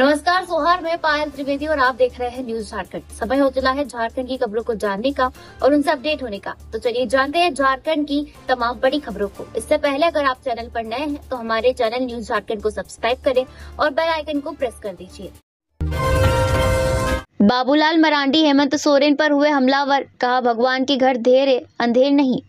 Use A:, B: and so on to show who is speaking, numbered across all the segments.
A: नमस्कार सोहार मैं पायल त्रिवेदी और आप देख रहे हैं न्यूज झारखंड समय हो चला है झारखंड की खबरों को जानने का और उनसे अपडेट होने का तो चलिए जानते हैं झारखंड की तमाम बड़ी खबरों को इससे पहले अगर आप चैनल पर नए हैं तो हमारे चैनल न्यूज झारखंड को सब्सक्राइब करें और बेल आइकन को प्रेस कर दीजिए बाबूलाल मरांडी हेमंत सोरेन पर हुए हमलावर कहा भगवान के घर धेरे अंधेर नहीं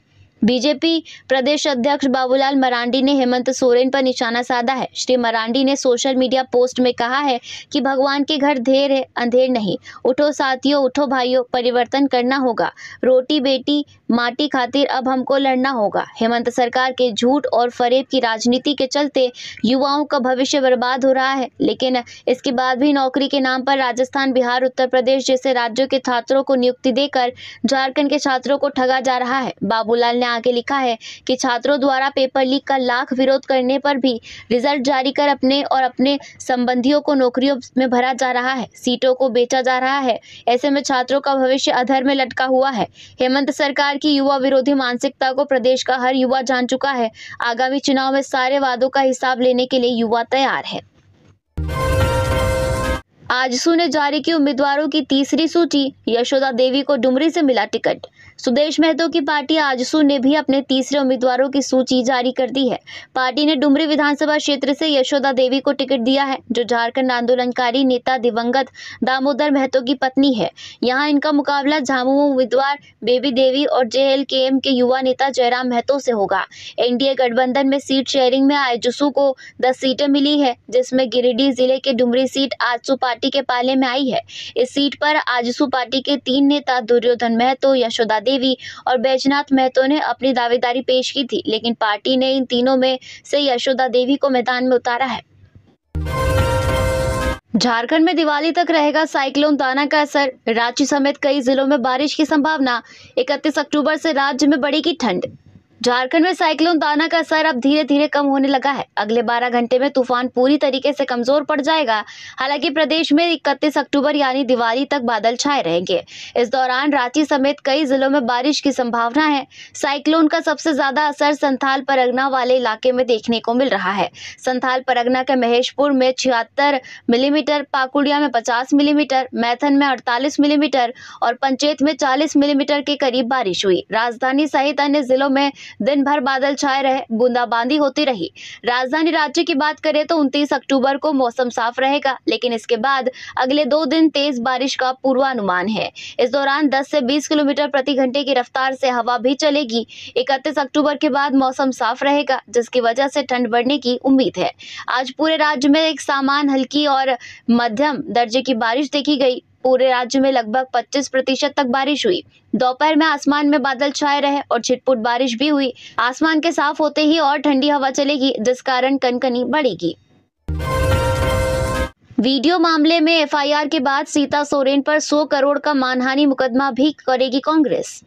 A: बीजेपी प्रदेश अध्यक्ष बाबूलाल मरांडी ने हेमंत सोरेन पर निशाना साधा है श्री मरांडी ने सोशल मीडिया पोस्ट में कहा है कि भगवान के घर धेर है अंधेर नहीं उठो साथियों उठो भाइयों परिवर्तन करना होगा रोटी बेटी माटी खातिर अब हमको लड़ना होगा हेमंत सरकार के झूठ और फरेब की राजनीति के चलते युवाओं का भविष्य बर्बाद हो रहा है लेकिन इसके बाद भी नौकरी के नाम पर राजस्थान बिहार उत्तर प्रदेश जैसे राज्यों के छात्रों को नियुक्ति देकर झारखंड के छात्रों को ठगा जा रहा है बाबूलाल ने आगे लिखा है कि छात्रों द्वारा पेपर लीक का लाख विरोध करने पर भी रिजल्ट जारी कर अपने और अपने संबंधियों को नौकरियों में भरा जा रहा है सीटों को बेचा जा रहा है ऐसे में छात्रों का भविष्य अधर में लटका हुआ है हेमंत सरकार की युवा विरोधी मानसिकता को प्रदेश का हर युवा जान चुका है आगामी चुनाव में सारे वादों का हिसाब लेने के लिए युवा तैयार है आजसू ने जारी की उम्मीदवारों की तीसरी सूची यशोदा देवी को डुमरी से मिला टिकट सुदेश महतो की पार्टी आजसू ने भी अपने तीसरे उम्मीदवारों की सूची जारी कर दी है पार्टी ने डुमरी विधानसभा क्षेत्र से यशोदा देवी को टिकट दिया है जो झारखंड आंदोलनकारी नेता दिवंगत दामोदर महतो की पत्नी है यहाँ इनका मुकाबला झामुमो उम्मीदवार बेबी देवी और जे के एम के युवा नेता जयराम महतो से होगा एनडीए गठबंधन में सीट शेयरिंग में आजसू को दस सीटें मिली है जिसमे गिरिडीह जिले के Dumri seat AJSU party party के पाले में आई है इस सीट पर आजसू पार्टी के तीन नेता दुर्योधन महतो यशोदा देवी और बैजनाथ महतो ने अपनी दावेदारी पेश की थी लेकिन पार्टी ने इन तीनों में से यशोदा देवी को मैदान में उतारा है झारखंड में दिवाली तक रहेगा साइक्लोन दाना का असर रांची समेत कई जिलों में बारिश की संभावना 31 अक्टूबर से राज्य में बढ़ेगी ठंड झारखंड में साइक्लोन ताना का असर अब धीरे धीरे कम होने लगा है अगले 12 घंटे में तूफान पूरी तरीके से कमजोर पड़ जाएगा हालांकि प्रदेश में 31 अक्टूबर यानी दिवाली तक बादल छाए रहेंगे इस दौरान रांची समेत कई जिलों में बारिश की संभावना है साइक्लोन का सबसे ज्यादा असर संथाल परगना वाले इलाके में देखने को मिल रहा है संथाल परगना के महेशपुर में छिहत्तर मिलीमीटर पाकुड़िया में पचास मिलीमीटर मैथन में अड़तालीस मिलीमीटर और पंचेत में चालीस मिलीमीटर के करीब बारिश हुई राजधानी सहित अन्य जिलों में दिन भर बादल छाए रहे बूंदाबांदी होती रही राजधानी राज्य की बात करें तो उनतीस अक्टूबर को मौसम साफ रहेगा लेकिन इसके बाद अगले दो दिन तेज बारिश का पूर्वानुमान है इस दौरान दस से बीस किलोमीटर प्रति घंटे की रफ्तार से हवा भी चलेगी इकतीस अक्टूबर के बाद मौसम साफ रहेगा जिसकी वजह से ठंड बढ़ने की उम्मीद है आज पूरे राज्य में एक सामान हल्की और मध्यम दर्जे की बारिश देखी गई पूरे राज्य में लगभग 25 प्रतिशत तक बारिश हुई दोपहर में आसमान में बादल छाए रहे और छिटपुट बारिश भी हुई आसमान के साफ होते ही और ठंडी हवा चलेगी जिस कारण कनकनी बढ़ेगी वीडियो मामले में एफआईआर के बाद सीता सोरेन पर 100 करोड़ का मानहानि मुकदमा भी करेगी कांग्रेस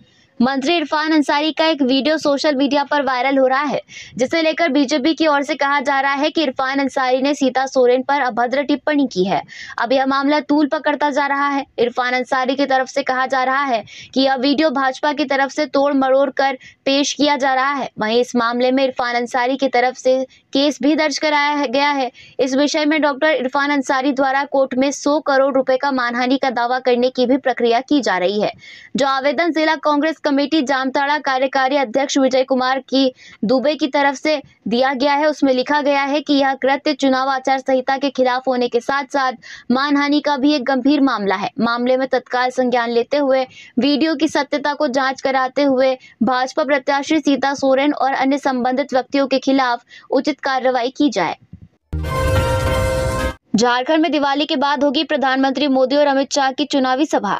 A: मंत्री इरफान अंसारी का एक वीडियो सोशल मीडिया पर वायरल हो रहा है जिसे लेकर बीजेपी की ओर से कहा जा रहा है कि इरफान अंसारी ने सीता सोरेन पर अभद्र टिप्पणी की है अब यह मामला तूल पकड़ता जा रहा है इरफान अंसारी की तरफ से कहा जा रहा है कि यह वीडियो भाजपा की तरफ से तोड़ मरोड़ कर पेश किया जा रहा है वही इस मामले में इरफान अंसारी की तरफ से केस भी दर्ज कराया गया है इस विषय में डॉक्टर इरफान अंसारी द्वारा कोर्ट में सौ करोड़ रुपए का मानहानि का दावा करने की भी प्रक्रिया की जा रही है जो आवेदन जिला कांग्रेस कमेटी जामताड़ा कार्यकारी अध्यक्ष विजय कुमार की दुबे की तरफ से दिया गया है उसमें लिखा गया है कि यह कृत्य चुनाव आचार संहिता के खिलाफ होने के साथ साथ मानहानि का भी एक गंभीर मामला है मामले में तत्काल संज्ञान लेते हुए वीडियो की सत्यता को जांच कराते हुए भाजपा प्रत्याशी सीता सोरेन और अन्य संबंधित व्यक्तियों के खिलाफ उचित कार्रवाई की जाए झारखंड में दिवाली के बाद होगी प्रधानमंत्री मोदी और अमित शाह की चुनावी सभा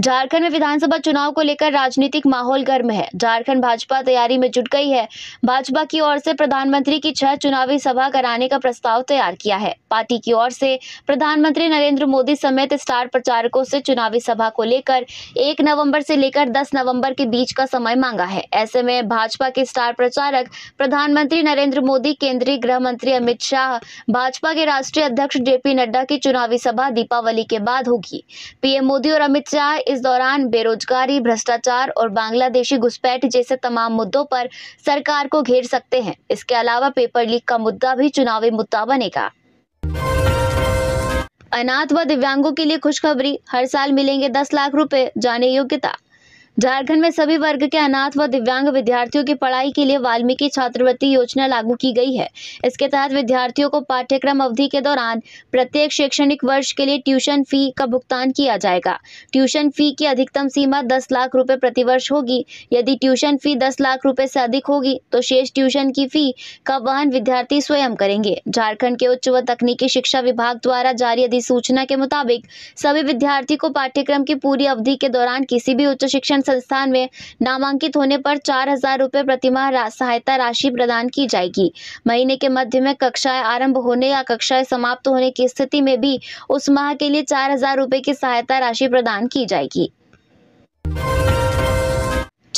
A: झारखंड में विधानसभा चुनाव को लेकर राजनीतिक माहौल गर्म है झारखंड भाजपा तैयारी में जुट गई है भाजपा की ओर से प्रधानमंत्री की छह चुनावी सभा कराने का प्रस्ताव तैयार किया है पार्टी की ओर से प्रधानमंत्री नरेंद्र मोदी समेत स्टार प्रचारकों से चुनावी सभा को लेकर एक नवम्बर से लेकर दस नवम्बर के बीच का समय मांगा है ऐसे में भाजपा के स्टार प्रचारक प्रधानमंत्री नरेंद्र मोदी केंद्रीय गृह मंत्री अमित शाह भाजपा के राष्ट्रीय अध्यक्ष जेपी नड्डा की चुनावी सभा दीपावली के बाद होगी पीएम मोदी और अमित शाह इस दौरान बेरोजगारी भ्रष्टाचार और बांग्लादेशी घुसपैठ जैसे तमाम मुद्दों पर सरकार को घेर सकते हैं इसके अलावा पेपर लीक का मुद्दा भी चुनावी मुद्दा बनेगा अनाथ व दिव्यांगों के लिए खुशखबरी हर साल मिलेंगे दस लाख रुपए जाने योग्यता झारखंड में सभी वर्ग के अनाथ व दिव्यांग विद्यार्थियों की पढ़ाई के लिए वाल्मीकि छात्रवृत्ति योजना लागू की गई है इसके तहत विद्यार्थियों को पाठ्यक्रम अवधि के दौरान प्रत्येक शैक्षणिक वर्ष के लिए ट्यूशन फी का भुगतान किया जाएगा ट्यूशन फी की अधिकतम सीमा दस लाख रुपए प्रतिवर्ष होगी यदि ट्यूशन फी दस लाख रुपए से अधिक होगी तो शेष ट्यूशन की फी का वहन विद्यार्थी स्वयं करेंगे झारखंड के उच्च व तकनीकी शिक्षा विभाग द्वारा जारी अधिसूचना के मुताबिक सभी विद्यार्थी को पाठ्यक्रम की पूरी अवधि के दौरान किसी भी उच्च शिक्षण संस्थान में नामांकित होने पर चार हजार रुपये प्रतिमाह रा, सहायता राशि प्रदान की जाएगी महीने के मध्य में कक्षाएं आरंभ होने या कक्षाएं समाप्त होने की स्थिति में भी उस माह के लिए चार हजार रुपये की सहायता राशि प्रदान की जाएगी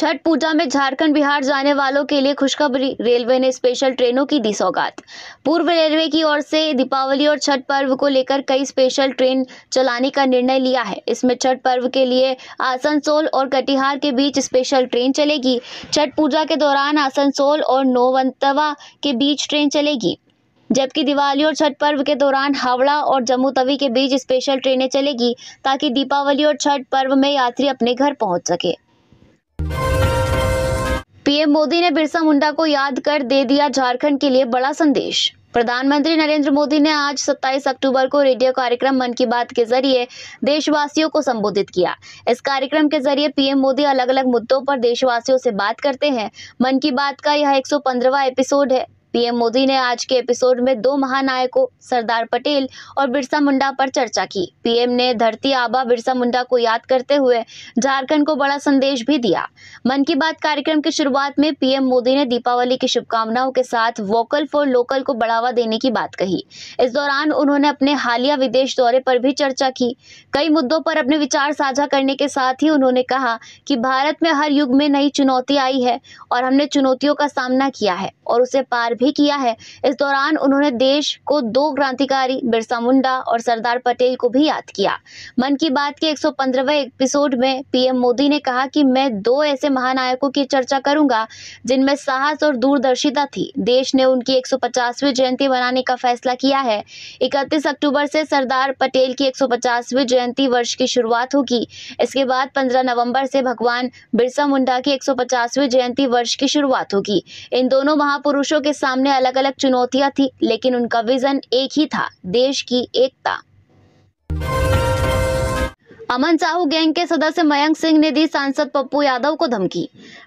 A: छठ पूजा में झारखंड बिहार जाने वालों के लिए खुशखबरी रेलवे ने स्पेशल ट्रेनों की दी सौगात पूर्व रेलवे की ओर से दीपावली और छठ पर्व को लेकर कई स्पेशल ट्रेन चलाने का निर्णय लिया है इसमें छठ पर्व के लिए आसनसोल और कटिहार के बीच स्पेशल ट्रेन चलेगी छठ पूजा के दौरान आसनसोल और नोवंतवा के बीच ट्रेन चलेगी जबकि दिवाली और छठ पर्व के दौरान हावड़ा और जम्मू तवी के बीच स्पेशल ट्रेनें चलेगी ताकि दीपावली और छठ पर्व में यात्री अपने घर पहुंच सके पीएम मोदी ने बिरसा मुंडा को याद कर दे दिया झारखंड के लिए बड़ा संदेश प्रधानमंत्री नरेंद्र मोदी ने आज 27 अक्टूबर को रेडियो कार्यक्रम मन की बात के जरिए देशवासियों को संबोधित किया इस कार्यक्रम के जरिए पीएम मोदी अलग अलग मुद्दों पर देशवासियों से बात करते हैं मन की बात का यह 115वां एपिसोड है पीएम मोदी ने आज के एपिसोड में दो महानायकों सरदार पटेल और बिरसा मुंडा पर चर्चा की पीएम ने धरती आबा बिरसा मुंडा को याद करते हुए झारखंड को बड़ा संदेश भी दिया मन की बात कार्यक्रम की शुरुआत में पीएम मोदी ने दीपावली की शुभकामनाओं के साथ वोकल फॉर लोकल को बढ़ावा देने की बात कही इस दौरान उन्होंने अपने हालिया विदेश दौरे पर भी चर्चा की कई मुद्दों पर अपने विचार साझा करने के साथ ही उन्होंने कहा कि भारत में हर युग में नई चुनौती आई है और हमने चुनौतियों का सामना किया है और उसे पार भी किया है इस दौरान उन्होंने देश को दो क्रांतिकारी बिरसा मुंडा और सरदार पटेल को भी याद किया मन की बात के 115वें एपिसोड में पीएम मोदी ने कहा कि मैं दो ऐसे महानायकों की चर्चा करूंगा जिनमें साहस और दूरदर्शिता थी देश ने उनकी एक जयंती मनाने का फैसला किया है इकतीस अक्टूबर से सरदार पटेल की एक जयंती वर्ष की शुरुआत होगी इसके बाद पंद्रह नवम्बर से भगवान बिरसा मुंडा की एक जयंती वर्ष की शुरुआत होगी इन दोनों महापुरुषों के साथ सामने अलग अलग चुनौतियां थी लेकिन उनका विजन एक ही था देश की एकता अमन साहू गैंग के सदस्य मयंक सिंह ने दी सांसद पप्पू यादव को धमकी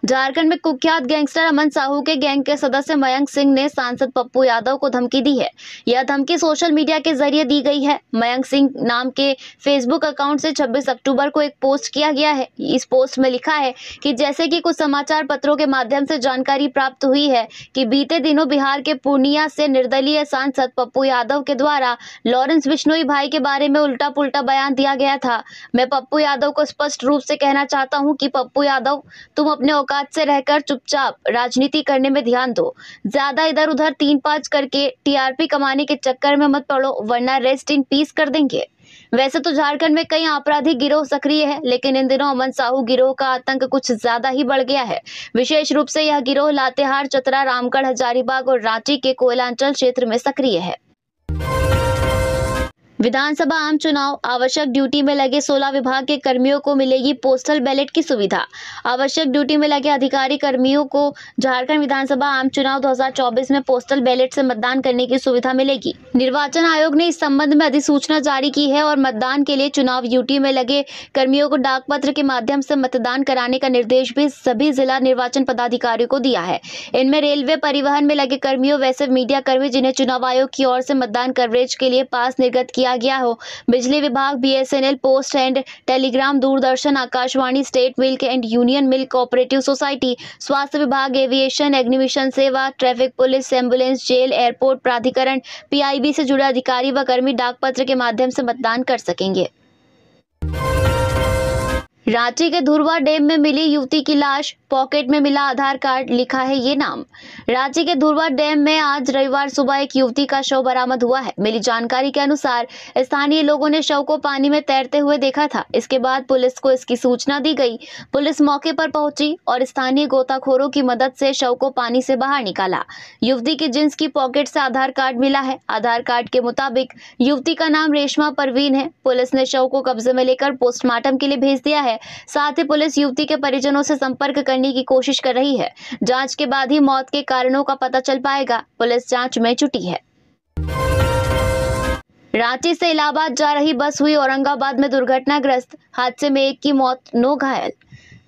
A: झारखंड में कुख्यात गैंगस्टर अमन साहू के गैंग के सदस्य मयंक सिंह ने सांसद पप्पू यादव को धमकी दी है यह धमकी सोशल मीडिया के जरिए दी गई है मयंक सिंह नाम के फेसबुक अकाउंट से 26 अक्टूबर को एक पोस्ट किया गया है इस पोस्ट में लिखा है की जैसे की कुछ समाचार पत्रों के माध्यम से जानकारी प्राप्त हुई है की बीते दिनों बिहार के पूर्णिया से निर्दलीय सांसद पप्पू यादव के द्वारा लॉरेंस बिश्नोई भाई के बारे में उल्टा पुलटा बयान दिया गया था मैं पप्पू यादव को स्पष्ट रूप से कहना चाहता हूं कि पप्पू यादव तुम अपने औकात से रहकर चुपचाप राजनीति करने में ध्यान दो ज्यादा इधर उधर तीन पाँच करके टीआरपी कमाने के चक्कर में मत पड़ो वरना रेस्ट इन पीस कर देंगे वैसे तो झारखंड में कई आपराधिक गिरोह सक्रिय है लेकिन इन दिनों अमन साहू गिरोह का आतंक कुछ ज्यादा ही बढ़ गया है विशेष रूप से यह गिरोह लातेहार चतरा रामगढ़ हजारीबाग और रांची के कोयलांचल क्षेत्र में सक्रिय है विधानसभा आम चुनाव आवश्यक ड्यूटी में लगे 16 विभाग के कर्मियों को मिलेगी पोस्टल बैलेट की सुविधा आवश्यक ड्यूटी में लगे अधिकारी कर्मियों को झारखंड विधानसभा आम चुनाव 2024 में पोस्टल बैलेट से मतदान करने की सुविधा मिलेगी निर्वाचन आयोग ने इस संबंध में अधिसूचना जारी की है और मतदान के लिए चुनाव ड्यूटी में लगे कर्मियों को डाक पत्र के माध्यम से मतदान कराने का निर्देश भी सभी जिला निर्वाचन पदाधिकारियों को दिया है इनमें रेलवे परिवहन में लगे कर्मियों वैसे मीडिया कर्मी जिन्हें चुनाव आयोग की ओर से मतदान कवरेज के लिए पास निर्गत किया किया गया हो बिजली विभाग BSNL post and telegram Doordarshan Akashvani state milk and union milk cooperative society स्वास्थ्य विभाग एविएशन एग्निमिशन सेवा traffic police ambulance jail airport प्राधिकरण बी से जुड़े अधिकारी व कर्मी डाक पत्र के माध्यम से मतदान कर सकेंगे रांची के धुरवा डैम में मिली युवती की लाश पॉकेट में मिला आधार कार्ड लिखा है ये नाम रांची के धुरवा डैम में आज रविवार सुबह एक युवती का शव बरामद हुआ है मिली जानकारी के अनुसार स्थानीय लोगों ने शव को पानी में तैरते हुए देखा था इसके बाद पुलिस को इसकी सूचना दी गई पुलिस मौके पर पहुंची और स्थानीय गोताखोरों की मदद से शव को पानी से बाहर निकाला युवती की जींस की पॉकेट से आधार कार्ड मिला है आधार कार्ड के मुताबिक युवती का नाम रेशमा परवीन है पुलिस ने शव को कब्जे में लेकर पोस्टमार्टम के लिए भेज दिया है है साथ ही पुलिस युवती के परिजनों से संपर्क करने की कोशिश कर रही है जांच के बाद ही मौत के कारणों का पता चल पाएगा पुलिस जांच में जुटी है रांची से इलाहाबाद जा रही बस हुई औरंगाबाद में दुर्घटनाग्रस्त हादसे में एक की मौत नौ घायल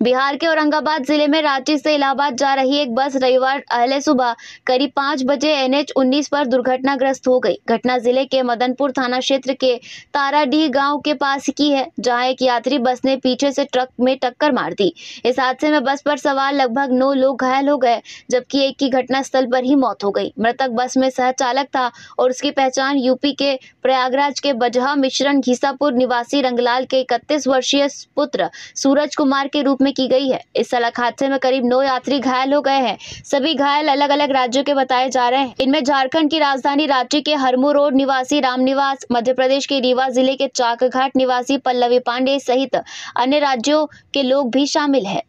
A: बिहार के औरंगाबाद जिले में रांची से इलाहाबाद जा रही एक बस रविवार अहले सुबह करीब पाँच बजे एनएच 19 पर दुर्घटनाग्रस्त हो गई घटना जिले के मदनपुर थाना क्षेत्र के ताराडीह गांव के पास की है जहां एक यात्री बस ने पीछे से ट्रक में टक्कर मार दी इस हादसे में बस पर सवार लगभग नौ लोग घायल हो गए जबकि एक की घटनास्थल पर ही मौत हो गई मृतक बस में सह चालक था और उसकी पहचान यूपी के प्रयागराज के बजहा मिश्रण घीसापुर निवासी रंगलाल के इकतीस वर्षीय पुत्र सूरज कुमार के रूप में में की गई है इस सड़क हादसे में करीब नौ यात्री घायल हो गए हैं सभी घायल अलग अलग राज्यों के बताए जा रहे हैं इनमें झारखंड की राजधानी रांची के हरमू रोड निवासी राम निवास मध्य प्रदेश के रीवा जिले के चाकघाट निवासी पल्लवी पांडे सहित अन्य राज्यों के लोग भी शामिल है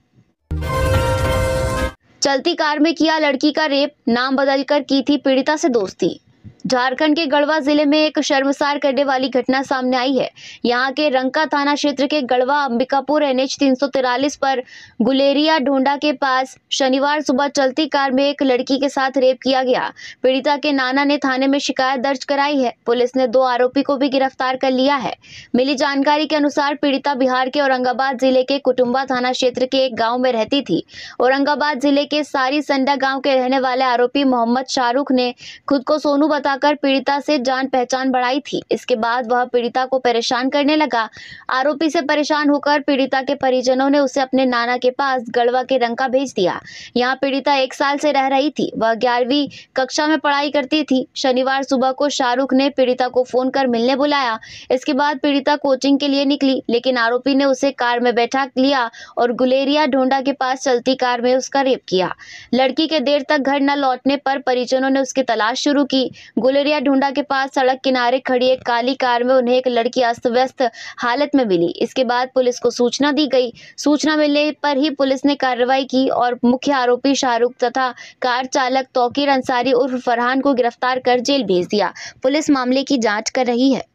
A: चलती कार में किया लड़की का रेप नाम बदलकर की थी पीड़िता से दोस्ती झारखंड के गढ़वा जिले में एक शर्मसार करने वाली घटना सामने आई है यहाँ के रंका थाना क्षेत्र के गढ़वा अंबिकापुर एनएच 343 पर गुलेरिया ढोंडा के पास शनिवार सुबह चलती कार में एक लड़की के साथ रेप किया गया पीड़िता के नाना ने थाने में शिकायत दर्ज कराई है पुलिस ने दो आरोपी को भी गिरफ्तार कर लिया है मिली जानकारी के अनुसार पीड़िता बिहार के औरंगाबाद जिले के कुटुम्बा थाना क्षेत्र के एक गाँव में रहती थी औरंगाबाद जिले के सारी संडा गाँव के रहने वाले आरोपी मोहम्मद शाहरुख ने खुद को सोनू बता बनाकर पीड़िता से जान पहचान बढ़ाई थी इसके बाद वह पीड़िता को परेशान करने लगा आरोपी से परेशान होकर पीड़िता के परिजनों ने उसे अपने नाना के पास गढ़वा के रंका भेज दिया यहाँ पीड़िता एक साल से रह रही थी वह ग्यारहवीं कक्षा में पढ़ाई करती थी शनिवार सुबह को शाहरुख ने पीड़िता को फोन कर मिलने बुलाया इसके बाद पीड़िता कोचिंग के लिए निकली लेकिन आरोपी ने उसे कार में बैठा लिया और गुलेरिया ढोंडा के पास चलती कार में उसका रेप किया लड़की के देर तक घर न लौटने पर परिजनों ने उसकी तलाश शुरू की गुलेरिया ढूंढा के पास सड़क किनारे खड़ी एक काली कार में उन्हें एक लड़की अस्त व्यस्त हालत में मिली इसके बाद पुलिस को सूचना दी गई सूचना मिलने पर ही पुलिस ने कार्रवाई की और मुख्य आरोपी शाहरुख तथा कार चालक तोकीर अंसारी उर्फ फरहान को गिरफ्तार कर जेल भेज दिया पुलिस मामले की जाँच कर रही है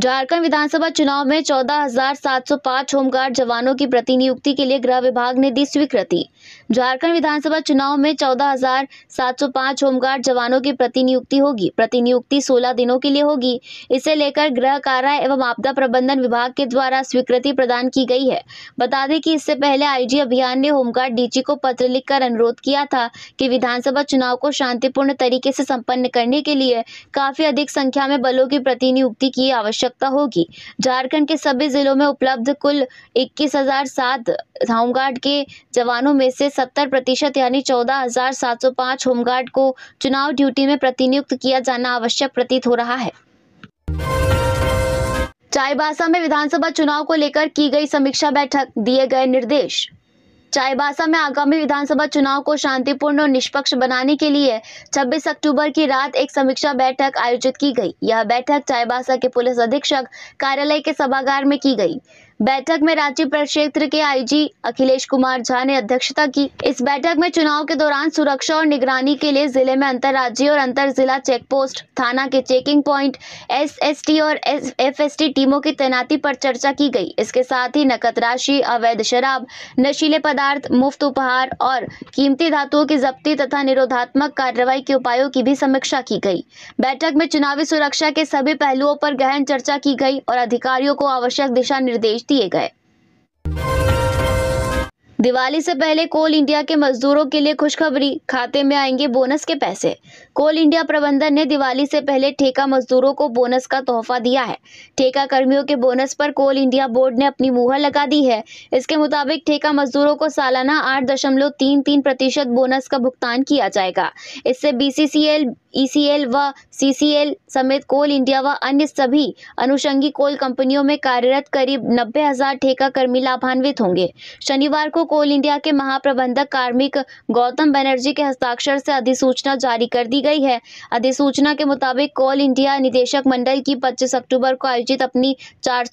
A: झारखंड विधानसभा चुनाव में 14,705 होमगार्ड जवानों की प्रतिनियुक्ति के लिए गृह विभाग ने दी स्वीकृति झारखंड विधानसभा चुनाव में 14,705 होमगार्ड जवानों की प्रतिनियुक्ति होगी प्रतिनियुक्ति 16 दिनों के लिए होगी इसे लेकर गृह कारा एवं आपदा प्रबंधन विभाग के द्वारा स्वीकृति प्रदान की गई है बता दें कि इससे पहले आईजी अभियान ने होमगार्ड डीजी को पत्र लिखकर अनुरोध किया था कि विधानसभा चुनाव को शांतिपूर्ण तरीके से संपन्न करने के लिए काफी अधिक संख्या में बलों की प्रतिनियुक्ति की आवश्यकता होगी झारखंड के सभी जिलों में उपलब्ध कुल इक्कीस होमगार्ड के जवानों में से सत्तर प्रतिशत यानी चौदह हजार सात सौ पाँच होमगार्ड को चुनाव ड्यूटी में प्रतिनियुक्त किया जाना आवश्यक प्रतीत हो रहा है चाईबासा में विधानसभा चुनाव को लेकर की गई समीक्षा बैठक दिए गए निर्देश चाईबासा में आगामी विधानसभा चुनाव को शांतिपूर्ण और निष्पक्ष बनाने के लिए 26 अक्टूबर की रात एक समीक्षा बैठक आयोजित की गई यह बैठक चाईबासा के पुलिस अधीक्षक कार्यालय के सभागार में की गई बैठक में रांची प्रक्षेत्र के आईजी अखिलेश कुमार झा ने अध्यक्षता की इस बैठक में चुनाव के दौरान सुरक्षा और निगरानी के लिए जिले में अंतर राज्य और अंतर जिला चेक पोस्ट थाना के चेकिंग प्वाइंट टी और टी टीमों की तैनाती पर चर्चा की गई इसके साथ ही नकद राशि अवैध शराब नशीले पदार्थ मुफ्त उपहार और कीमती धातुओं की जब्ती तथा निरोधात्मक कार्रवाई के उपायों की भी समीक्षा की गई बैठक में चुनावी सुरक्षा के सभी पहलुओं पर गहन चर्चा की गई और अधिकारियों को आवश्यक दिशा निर्देश दिए गए दिवाली से पहले कोल इंडिया के मजदूरों के लिए खुशखबरी खाते में आएंगे बोनस के पैसे कोल इंडिया प्रबंधन ने दिवाली से पहले ठेका मजदूरों को बोनस का तोहफा दिया है ठेका कर्मियों के बोनस पर कोल इंडिया बोर्ड ने अपनी मुहर लगा दी है इसके मुताबिक ठेका मजदूरों को सालाना आठ दशमलव तीन तीन प्रतिशत बोनस का भुगतान किया जाएगा इससे बी ईसीएल e व सीसीएल समेत कोल इंडिया व अन्य सभी अनुषंगी कोल कंपनियों में कार्यरत करीब नब्बे हजार ठेका कर्मी लाभान्वित होंगे शनिवार को कोल इंडिया के महाप्रबंधक कार्मिक गौतम बनर्जी के हस्ताक्षर से अधिसूचना जारी कर दी गई है अधिसूचना के मुताबिक कोल इंडिया निदेशक मंडल की पच्चीस अक्टूबर को आयोजित अपनी चार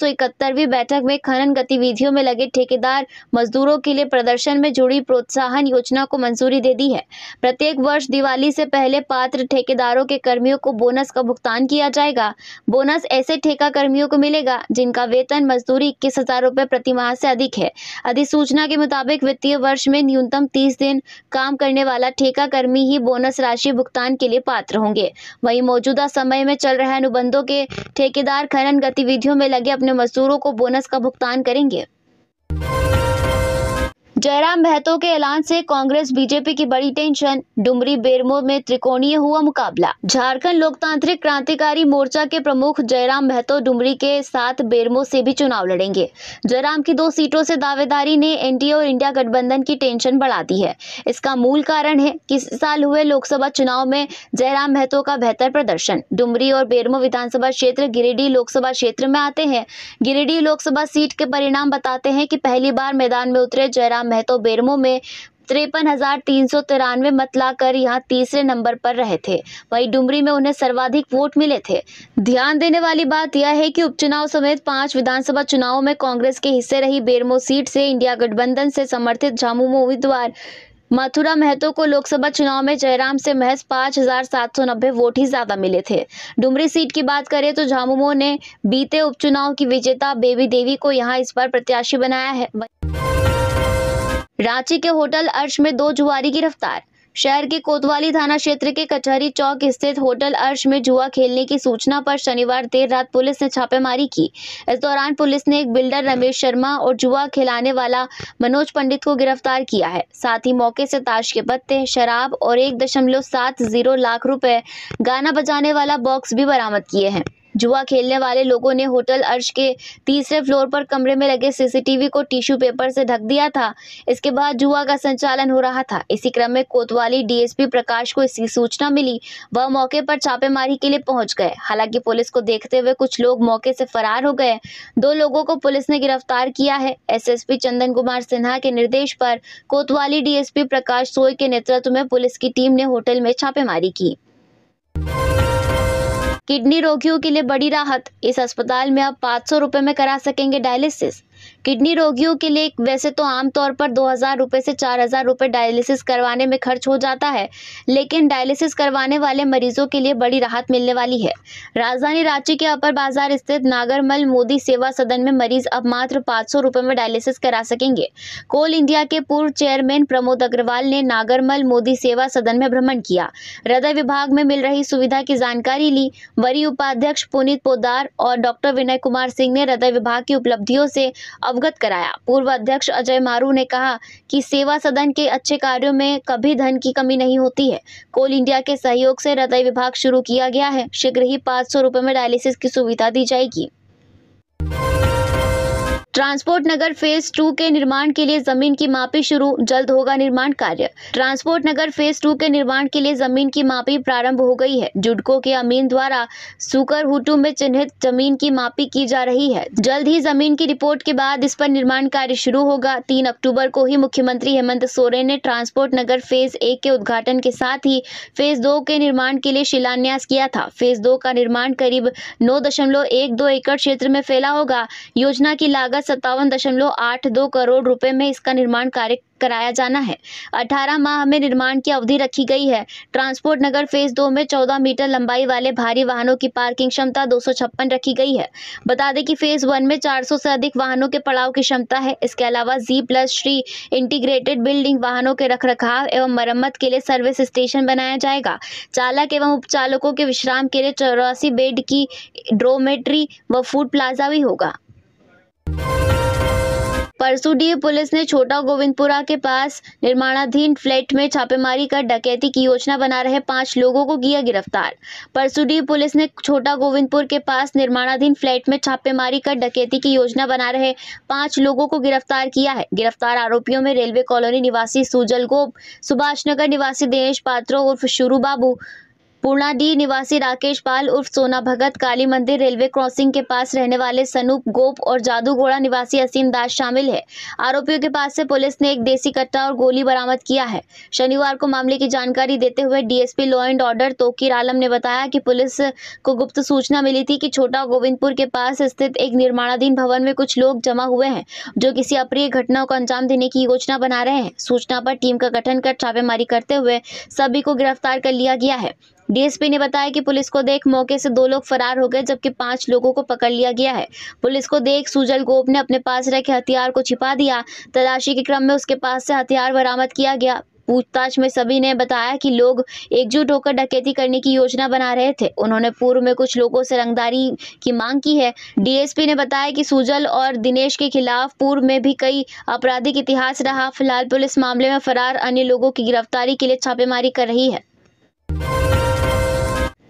A: बैठक में खनन गतिविधियों में लगे ठेकेदार मजदूरों के लिए प्रदर्शन में जुड़ी प्रोत्साहन योजना को मंजूरी दे दी है प्रत्येक वर्ष दिवाली से पहले पात्र ठेके ठेकेदारों के कर्मियों को बोनस का भुगतान किया जाएगा बोनस ऐसे ठेका कर्मियों को मिलेगा जिनका वेतन मजदूरी इक्कीस हजार रुपये प्रति माह से अधिक है अधिसूचना के मुताबिक वित्तीय वर्ष में न्यूनतम तीस दिन काम करने वाला ठेका कर्मी ही बोनस राशि भुगतान के लिए पात्र होंगे वही मौजूदा समय में चल रहे अनुबंधों के ठेकेदार खनन गतिविधियों में लगे अपने मजदूरों को बोनस का भुगतान करेंगे जयराम महतो के ऐलान से कांग्रेस बीजेपी की बड़ी टेंशन डुमरी बेरमो में त्रिकोणीय हुआ मुकाबला झारखंड लोकतांत्रिक क्रांतिकारी मोर्चा के प्रमुख जयराम महतो डुमरी के साथ बेरमो से भी चुनाव लड़ेंगे जयराम की दो सीटों से दावेदारी ने एनडीए और इंडिया गठबंधन की टेंशन बढ़ा दी है इसका मूल कारण है किस साल हुए लोकसभा चुनाव में जयराम महतो का बेहतर प्रदर्शन डुमरी और बेरमो विधानसभा क्षेत्र गिरिडीह लोकसभा क्षेत्र में आते हैं गिरिडीह लोकसभा सीट के परिणाम बताते हैं की पहली बार मैदान में उतरे जयराम कदम है तो बेरमो में तिरपन हजार तीन सौ तिरानवे मत लाकर यहाँ तीसरे नंबर पर रहे थे वहीं डुमरी में उन्हें सर्वाधिक वोट मिले थे ध्यान देने वाली बात यह है कि उपचुनाव समेत पांच विधानसभा चुनावों में कांग्रेस के हिस्से रही बेरमो सीट से इंडिया गठबंधन से समर्थित झामुमो उम्मीदवार मथुरा महतो को लोकसभा चुनाव में जयराम से महज पाँच हजार सात सौ नब्बे वोट ही ज्यादा मिले थे डुमरी सीट की बात करें तो झामुमो ने बीते उपचुनाव की विजेता बेबी देवी को यहां इस बार प्रत्याशी बनाया है रांची के होटल अर्श में दो जुआरी गिरफ्तार शहर के कोतवाली थाना क्षेत्र के कचहरी चौक स्थित होटल अर्श में जुआ खेलने की सूचना पर शनिवार देर रात पुलिस ने छापेमारी की इस दौरान पुलिस ने एक बिल्डर रमेश शर्मा और जुआ खिलाने वाला मनोज पंडित को गिरफ्तार किया है साथ ही मौके से ताश के पत्ते शराब और एक दशमलव सात जीरो लाख रुपए गाना बजाने वाला बॉक्स भी बरामद किए हैं जुआ खेलने वाले लोगों ने होटल अर्श के तीसरे फ्लोर पर कमरे में लगे सीसीटीवी को टिश्यू पेपर से ढक दिया था इसके बाद जुआ का संचालन हो रहा था इसी क्रम में कोतवाली डीएसपी प्रकाश को इसकी सूचना मिली वह मौके पर छापेमारी के लिए पहुंच गए हालांकि पुलिस को देखते हुए कुछ लोग मौके से फरार हो गए दो लोगों को पुलिस ने गिरफ्तार किया है एस चंदन कुमार सिन्हा के निर्देश पर कोतवाली डीएसपी प्रकाश सोय के नेतृत्व में पुलिस की टीम ने होटल में छापेमारी की किडनी रोगियों के लिए बड़ी राहत इस अस्पताल में आप पाँच सौ रुपये में करा सकेंगे डायलिसिस किडनी रोगियों के लिए वैसे तो आमतौर पर दो हज़ार रुपये से चार हज़ार रुपये डायलिसिस करवाने में खर्च हो जाता है लेकिन डायलिसिस करवाने वाले मरीजों के लिए बड़ी राहत मिलने वाली है राजधानी रांची के अपर बाजार स्थित नागरमल मोदी सेवा सदन में मरीज अब मात्र पाँच सौ में डायलिसिस करा सकेंगे कोल इंडिया के पूर्व चेयरमैन प्रमोद अग्रवाल ने नागरमल मोदी सेवा सदन में भ्रमण किया हृदय विभाग में मिल रही सुविधा की जानकारी ली वरीय उपाध्यक्ष पुनीत पोदार और डॉक्टर विनय कुमार सिंह ने हृदय विभाग की उपलब्धियों से अवगत कराया पूर्व अध्यक्ष अजय मारू ने कहा कि सेवा सदन के अच्छे कार्यों में कभी धन की कमी नहीं होती है कोल इंडिया के सहयोग से हृदय विभाग शुरू किया गया है शीघ्र ही पाँच सौ में डायलिसिस की सुविधा दी जाएगी ट्रांसपोर्ट नगर फेज टू के निर्माण के लिए जमीन की मापी शुरू जल्द होगा निर्माण कार्य ट्रांसपोर्ट नगर फेज टू के निर्माण के लिए जमीन की मापी प्रारंभ हो गई है जुडको के अमीन द्वारा सुकर हुटू में चिन्हित जमीन की मापी की जा रही है जल्द ही जमीन की रिपोर्ट के बाद इस पर निर्माण कार्य शुरू होगा तीन अक्टूबर को ही मुख्यमंत्री हेमंत सोरेन ने ट्रांसपोर्ट नगर फेज एक के उद्घाटन के साथ ही फेज दो के निर्माण के लिए शिलान्यास किया था फेज दो का निर्माण करीब नौ दशमलव एक दो एकड़ क्षेत्र में फैला होगा योजना की लागत सत्तावन दशमलव आठ दो करोड़ रुपए में इसका निर्माण कार्य कराया जाना है 18 माह में निर्माण की अवधि रखी गई है ट्रांसपोर्ट नगर फेज दो में 14 मीटर लंबाई वाले भारी वाहनों की पार्किंग क्षमता दो रखी गई है बता दें कि फेज वन में 400 से अधिक वाहनों के पड़ाव की क्षमता है इसके अलावा G plus three integrated building वाहनों के रख रखाव एवं मरम्मत के लिए सर्विस स्टेशन बनाया जाएगा चालक एवं उपचालकों के विश्राम के लिए चौरासी बेड की ड्रोमेट्री व फूड प्लाजा भी होगा परसुडीह पुलिस ने छोटा गोविंदपुरा के पास निर्माणाधीन फ्लैट में छापेमारी कर डकैती की योजना बना रहे पांच लोगों को किया गिरफ्तार परसुडीह पुलिस ने छोटा गोविंदपुर के पास निर्माणाधीन फ्लैट में छापेमारी कर डकैती की योजना बना रहे पांच लोगों को गिरफ्तार किया है गिरफ्तार आरोपियों में रेलवे कॉलोनी निवासी सुजल गोप सुभाष नगर निवासी दिनेश पात्रो उर्फ शुरू बाबू पूर्णा डी निवासी राकेश पाल उर्फ सोना भगत काली मंदिर रेलवे क्रॉसिंग के पास रहने वाले सनूप गोप और जादूगोड़ा निवासी असीम दास शामिल है आरोपियों के पास से पुलिस ने एक देसी कट्टा और गोली बरामद किया है शनिवार को मामले की जानकारी देते हुए DSP law and order Taukir Alam ने बताया कि पुलिस को गुप्त सूचना मिली थी कि छोटा गोविंदपुर के पास स्थित एक निर्माणाधीन भवन में कुछ लोग जमा हुए हैं जो किसी अप्रिय घटना को अंजाम देने की योजना बना रहे हैं सूचना पर टीम का गठन कर छापेमारी करते हुए सभी को गिरफ्तार कर लिया गया है डीएसपी ने बताया कि पुलिस को देख मौके से दो लोग फरार हो गए जबकि पांच लोगों को पकड़ लिया गया है पुलिस को देख सुजल गोप ने अपने पास रखे हथियार को छिपा दिया तलाशी के क्रम में उसके पास से हथियार बरामद किया गया पूछताछ में सभी ने बताया कि लोग एकजुट होकर डकैती करने की योजना बना रहे थे उन्होंने पूर्व में कुछ लोगों से रंगदारी की मांग की है डीएसपी ने बताया कि सुजल और दिनेश के खिलाफ पूर्व में भी कई आपराधिक इतिहास रहा फिलहाल पुलिस मामले में फरार अन्य लोगों की गिरफ्तारी के लिए छापेमारी कर रही है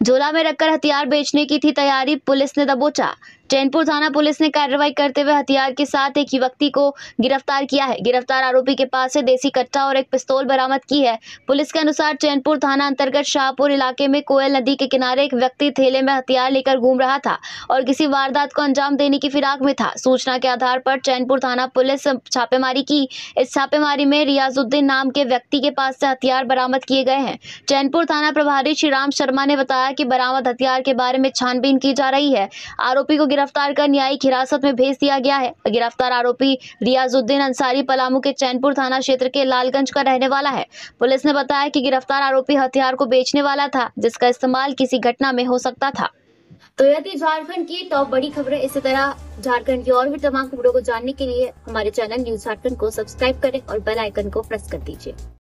A: झोला में रखकर हथियार बेचने की थी तैयारी पुलिस ने दबोचा चैनपुर थाना पुलिस ने कार्रवाई करते हुए हथियार के साथ एक व्यक्ति को गिरफ्तार किया है गिरफ्तार आरोपी के पास से देसी कट्टा और एक पिस्तौल बरामद की है पुलिस के अनुसार चैनपुर थाना अंतर्गत शाहपुर इलाके में कोयल नदी के किनारे एक व्यक्ति थैले में हथियार लेकर घूम रहा था और किसी वारदात को अंजाम देने की फिराक में था सूचना के आधार पर चैनपुर थाना पुलिस छापेमारी की इस छापेमारी में रियाजुद्दीन नाम के व्यक्ति के पास से हथियार बरामद किए गए हैं चैनपुर थाना प्रभारी राम शर्मा ने बताया की बरामद हथियार के बारे में छानबीन की जा रही है आरोपी को गिरफ्तार कर न्यायिक हिरासत में भेज दिया गया है गिरफ्तार आरोपी रियाजुद्दीन अंसारी पलामू के चैनपुर थाना क्षेत्र के लालगंज का रहने वाला है पुलिस ने बताया कि गिरफ्तार आरोपी हथियार को बेचने वाला था जिसका इस्तेमाल किसी घटना में हो सकता था तो यदि झारखंड की टॉप बड़ी खबरें इसी तरह झारखंड की और भी तमाम खबरों को जानने के लिए हमारे चैनल न्यूज झारखंड को सब्सक्राइब करें और बेल आइकन को प्रेस कर दीजिए